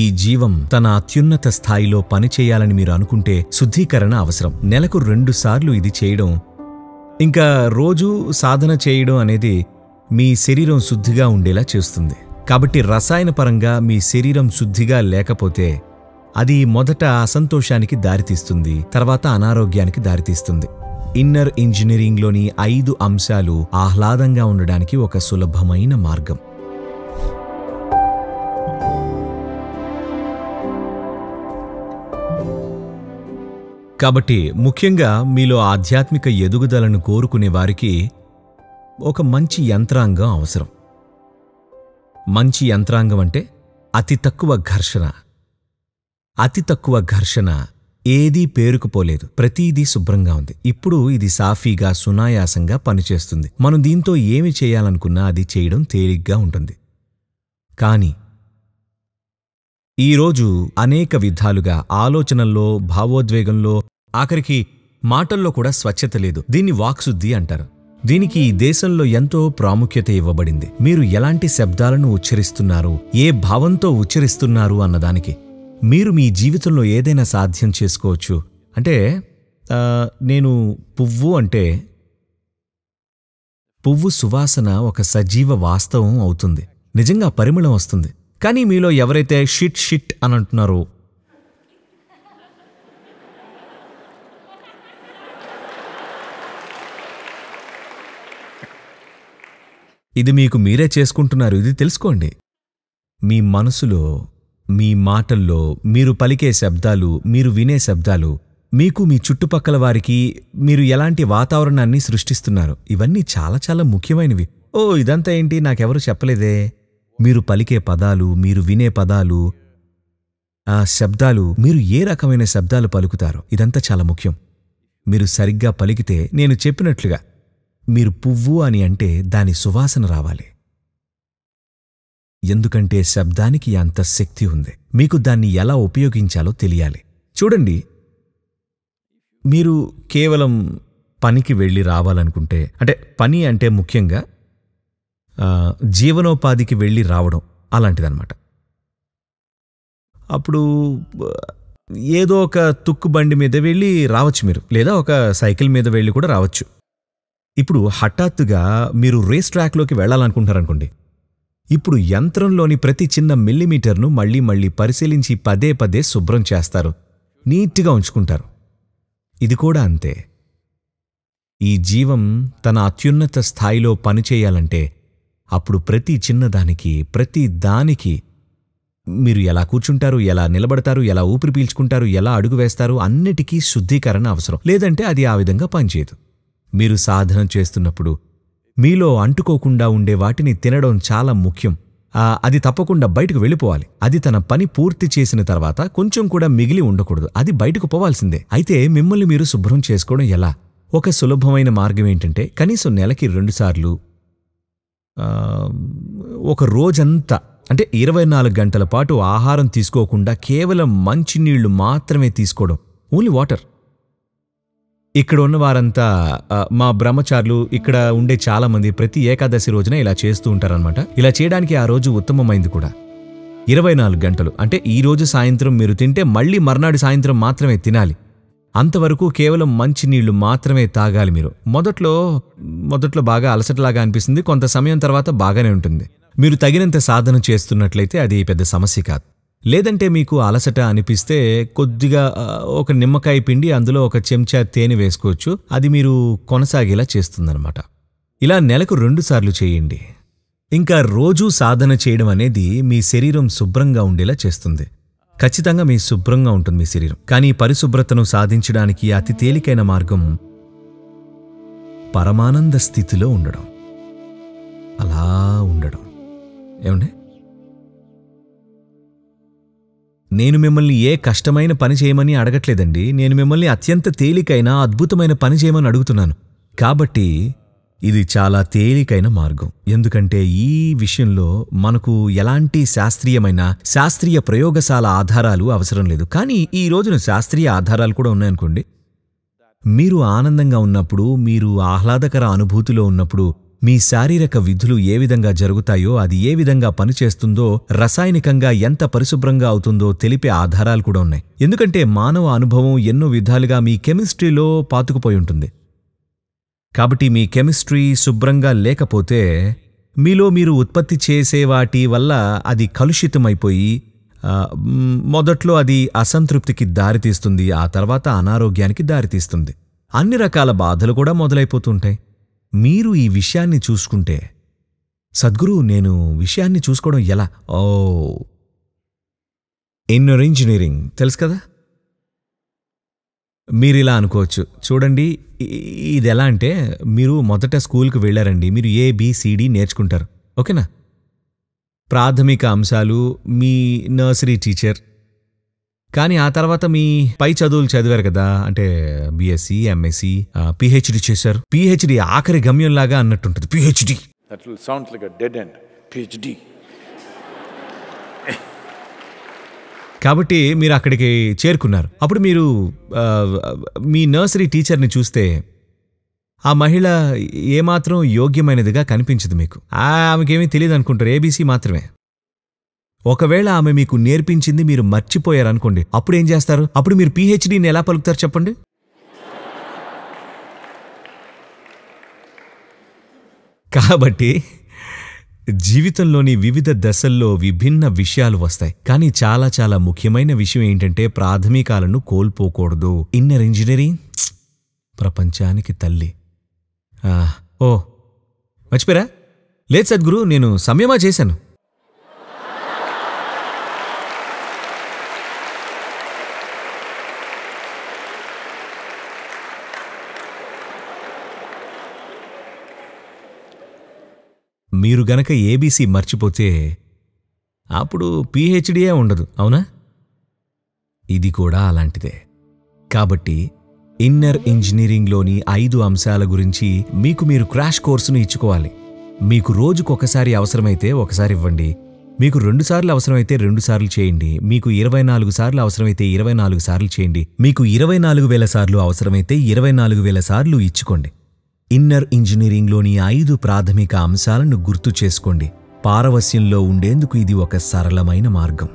ఈ జీవం తన అత్యున్నత స్థాయిలో పనిచేయాలని మీరు అనుకుంటే శుద్ధీకరణ అవసరం నెలకు రెండుసార్లు ఇది చేయడం ఇంకా రోజూ సాధన చేయడం అనేది మీ శరీరం శుద్ధిగా ఉండేలా చేస్తుంది కాబట్టి రసాయన పరంగా మీ శరీరం శుద్ధిగా లేకపోతే అది మొదట అసంతోషానికి దారితీస్తుంది తర్వాత అనారోగ్యానికి దారితీస్తుంది ఇన్నర్ ఇంజనీరింగ్లోని ఐదు అంశాలు ఆహ్లాదంగా ఉండడానికి ఒక సులభమైన మార్గం కాబట్టి ముఖ్యంగా మీలో ఆధ్యాత్మిక ఎదుగుదలను కోరుకునే వారికి ఒక మంచి యంత్రాంగం అవసరం మంచి యంత్రాంగం అంటే అతి తక్కువ ఘర్షణ అతి తక్కువ ఘర్షణ ఏదీ పేరుకుపోలేదు ప్రతీదీ శుభ్రంగా ఉంది ఇప్పుడు ఇది సాఫీగా సునాయాసంగా పనిచేస్తుంది మనం దీంతో ఏమి చేయాలనుకున్నా అది చేయడం తేలిగ్గా ఉంటుంది కానీ ఈరోజు అనేక విధాలుగా ఆలోచనల్లో భావోద్వేగంలో ఆఖరికి మాటల్లో కూడా స్వచ్ఛత లేదు దీన్ని వాక్శుద్ధి అంటారు దీనికి ఈ దేశంలో ఎంతో ప్రాముఖ్యత ఇవ్వబడింది మీరు ఎలాంటి శబ్దాలను ఉచ్చరిస్తున్నారు ఏ భావంతో ఉచ్చరిస్తున్నారు అన్నదానికి మీరు మీ జీవితంలో ఏదైనా సాధ్యం చేసుకోవచ్చు అంటే నేను పువ్వు అంటే పువ్వు సువాసన ఒక సజీవ వాస్తవం అవుతుంది నిజంగా పరిమళం వస్తుంది కానీ మీలో ఎవరైతే షిట్ షిట్ అని అంటున్నారో ఇది మీకు మీరే చేసుకుంటున్నారు ఇది తెలుసుకోండి మీ మనసులో మీ మాటల్లో మీరు పలికే శబ్దాలు మీరు వినే శబ్దాలు మీకు మీ చుట్టుపక్కల వారికి మీరు ఎలాంటి వాతావరణాన్ని సృష్టిస్తున్నారు ఇవన్నీ చాలా చాలా ముఖ్యమైనవి ఓ ఇదంతా ఏంటి నాకెవరు చెప్పలేదే మీరు పలికే పదాలు మీరు వినే పదాలు ఆ శబ్దాలు మీరు ఏ రకమైన శబ్దాలు పలుకుతారో ఇదంతా చాలా ముఖ్యం మీరు సరిగ్గా పలికితే నేను చెప్పినట్లుగా మీరు పువ్వు అని అంటే దాని సువాసన రావాలి ఎందుకంటే శబ్దానికి అంత శక్తి ఉంది మీకు దాన్ని ఎలా ఉపయోగించాలో తెలియాలి చూడండి మీరు కేవలం పనికి వెళ్ళి రావాలనుకుంటే అంటే పని అంటే ముఖ్యంగా జీవనోపాధికి వెళ్ళి రావడం అలాంటిదన్నమాట అప్పుడు ఏదో ఒక తుక్కు బండి మీద వెళ్ళి రావచ్చు మీరు లేదా ఒక సైకిల్ మీద వెళ్ళి కూడా రావచ్చు ఇప్పుడు హఠాత్తుగా మీరు రేస్ ట్రాక్లోకి వెళ్ళాలనుకుంటున్నారనుకోండి ఇప్పుడు యంత్రంలోని ప్రతి చిన్న మిల్లీమీటర్ను మళ్ళీ మళ్ళీ పరిశీలించి పదే పదే శుభ్రం చేస్తారు నీట్గా ఉంచుకుంటారు ఇది కూడా అంతే ఈ జీవం తన అత్యున్నత స్థాయిలో పనిచేయాలంటే అప్పుడు ప్రతి చిన్నదానికి ప్రతి దానికి మీరు ఎలా కూర్చుంటారు ఎలా నిలబడతారు ఎలా ఊపిరి పీల్చుకుంటారు ఎలా అడుగు వేస్తారు అన్నిటికీ శుద్ధీకరణ అవసరం లేదంటే అది ఆ విధంగా పనిచేయదు మీరు సాధన చేస్తున్నప్పుడు మీలో అంటుకోకుండా ఉండే వాటిని తినడం చాలా ముఖ్యం అది తప్పకుండా బయటకు వెళ్ళిపోవాలి అది తన పని పూర్తి చేసిన తర్వాత కొంచెం కూడా మిగిలి ఉండకూడదు అది బయటకు పోవాల్సిందే అయితే మిమ్మల్ని మీరు శుభ్రం చేసుకోవడం ఎలా ఒక సులభమైన మార్గం ఏంటంటే కనీసం నెలకి రెండుసార్లు ఒక రోజంతా అంటే ఇరవై నాలుగు గంటల పాటు ఆహారం తీసుకోకుండా కేవలం మంచినీళ్లు మాత్రమే తీసుకోవడం ఓన్లీ వాటర్ ఇక్కడ ఉన్న వారంతా మా బ్రహ్మచారులు ఇక్కడ ఉండే చాలామంది ప్రతి ఏకాదశి రోజున ఇలా చేస్తూ ఉంటారనమాట ఇలా చేయడానికి ఆ రోజు ఉత్తమమైంది కూడా ఇరవై నాలుగు గంటలు అంటే ఈ రోజు సాయంత్రం మీరు తింటే మళ్ళీ మర్నాడు సాయంత్రం మాత్రమే తినాలి అంతవరకు కేవలం మంచి నీళ్లు మాత్రమే తాగాలి మీరు మొదట్లో మొదట్లో బాగా అలసటలాగా అనిపిస్తుంది కొంత సమయం తర్వాత బాగానే ఉంటుంది మీరు తగినంత సాధన చేస్తున్నట్లయితే అది పెద్ద సమస్య కాదు లేదంటే మీకు అలసట అనిపిస్తే కొద్దిగా ఒక నిమ్మకాయ పిండి అందులో ఒక చెంచా తేనె వేసుకోవచ్చు అది మీరు కొనసాగేలా చేస్తుందనమాట ఇలా నెలకు రెండుసార్లు చేయండి ఇంకా రోజూ సాధన చేయడం అనేది మీ శరీరం శుభ్రంగా ఉండేలా చేస్తుంది ఖచ్చితంగా మీ శుభ్రంగా ఉంటుంది మీ శరీరం కానీ పరిశుభ్రతను సాధించడానికి అతి తేలికైన మార్గం పరమానంద స్థితిలో ఉండడం అలా ఉండడం ఏమండి నేను మిమ్మల్ని ఏ కష్టమైన పని చేయమని అడగట్లేదండి నేను మిమ్మల్ని అత్యంత తేలికైన అద్భుతమైన పని చేయమని అడుగుతున్నాను కాబట్టి ఇది చాలా తేలికైన మార్గం ఎందుకంటే ఈ విషయంలో మనకు ఎలాంటి శాస్త్రీయమైన శాస్త్రీయ ప్రయోగశాల ఆధారాలు అవసరం లేదు కానీ ఈ రోజున శాస్త్రీయ ఆధారాలు కూడా ఉన్నాయనుకోండి మీరు ఆనందంగా ఉన్నప్పుడు మీరు ఆహ్లాదకర అనుభూతిలో ఉన్నప్పుడు మీ శారీరక విధులు ఏ విధంగా జరుగుతాయో అది ఏ విధంగా పనిచేస్తుందో రసాయనికంగా ఎంత పరిశుభ్రంగా అవుతుందో తెలిపే ఆధారాలు కూడా ఉన్నాయి ఎందుకంటే మానవ అనుభవం ఎన్నో విధాలుగా మీ కెమిస్ట్రీలో పాతుకుపోయి ఉంటుంది కాబట్టి మీ కెమిస్ట్రీ శుభ్రంగా లేకపోతే మీలో మీరు ఉత్పత్తి చేసే వాటి వల్ల అది కలుషితమైపోయి మొదట్లో అది అసంతృప్తికి దారితీస్తుంది ఆ తర్వాత అనారోగ్యానికి దారితీస్తుంది అన్ని రకాల బాధలు కూడా మొదలైపోతుంటాయి మీరు ఈ విషయాన్ని చూసుకుంటే సద్గురు నేను విషయాన్ని చూసుకోవడం ఎలా ఓ ఇన్నర్ ఇంజనీరింగ్ తెలుసు కదా మీరు ఇలా అనుకోవచ్చు చూడండి ఇది ఎలా అంటే మీరు మొదట స్కూల్కి వెళ్ళారండి మీరు ఏబిసిడి నేర్చుకుంటారు ఓకేనా ప్రాథమిక అంశాలు మీ నర్సరీ టీచర్ కానీ ఆ తర్వాత మీ పై చదువులు చదివారు కదా అంటే బిఎస్సి ఎంఎస్సి పిహెచ్డి చేశారు పిహెచ్డి ఆఖరి గమ్యంలాగా అన్నట్టుంటుంది పిహెచ్డి కాబట్టి మీరు అక్కడికి చేరుకున్నారు అప్పుడు మీరు మీ నర్సరీ టీచర్ని చూస్తే ఆ మహిళ ఏమాత్రం యోగ్యమైనదిగా కనిపించదు మీకు ఆమెకేమీ తెలియదు అనుకుంటారు ఏబీసీ మాత్రమే ఒకవేళ ఆమె మీకు నేర్పించింది మీరు మర్చిపోయారనుకోండి అప్పుడు ఏం చేస్తారు అప్పుడు మీరు పీహెచ్డీని ఎలా పలుకుతారు చెప్పండి కాబట్టి జీవితంలోని వివిధ దశల్లో విభిన్న విషయాలు వస్తాయి కానీ చాలా చాలా ముఖ్యమైన విషయం ఏంటంటే ప్రాథమికాలను కోల్పోకూడదు ఇన్నర్ ఇంజనీరింగ్ ప్రపంచానికి తల్లి ఓ మర్చిపోయారా లేదు సద్గురు నేను సమయమా చేశాను మీరు గనక ఏబీసీ మర్చిపోతే అప్పుడు పీహెచ్డీయే ఉండదు అవునా ఇది కూడా అలాంటిదే కాబట్టి ఇన్నర్ ఇంజనీరింగ్లోని ఐదు అంశాల గురించి మీకు మీరు క్రాష్ కోర్సును ఇచ్చుకోవాలి మీకు రోజుకొకసారి అవసరమైతే ఒకసారి ఇవ్వండి మీకు రెండు సార్లు అవసరమైతే రెండు సార్లు చేయండి మీకు ఇరవై నాలుగు సార్లు అవసరమైతే ఇరవై నాలుగు సార్లు చేయండి మీకు ఇరవై నాలుగు వేల సార్లు అవసరమైతే ఇరవై నాలుగు వేల సార్లు ఇచ్చుకోండి ఇన్నర్ ఇంజనీరింగ్లోని ఐదు ప్రాథమిక అంశాలను గుర్తు చేసుకోండి పారవస్యంలో ఉండేందుకు ఇది ఒక సరళమైన మార్గం